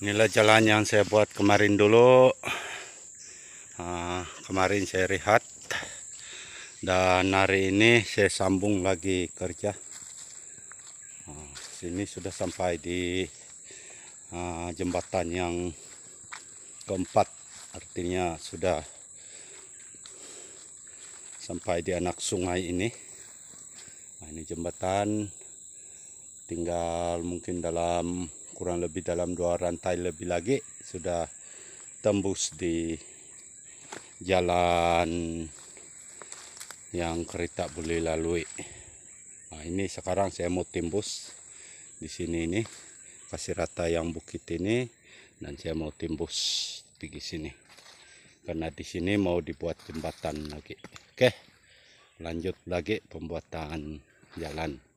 inilah jalan yang saya buat kemarin dulu uh, kemarin saya rehat dan hari ini saya sambung lagi kerja uh, sini sudah sampai di uh, jembatan yang keempat artinya sudah sampai di anak sungai ini nah, ini jembatan tinggal mungkin dalam kurang lebih dalam dua rantai lebih lagi sudah tembus di jalan yang kereta boleh lalui. Nah, ini sekarang saya mau timbus di sini ini kasih rata yang bukit ini dan saya mau timbus di sini karena di sini mau dibuat jembatan lagi. Oke. Lanjut lagi pembuatan jalan.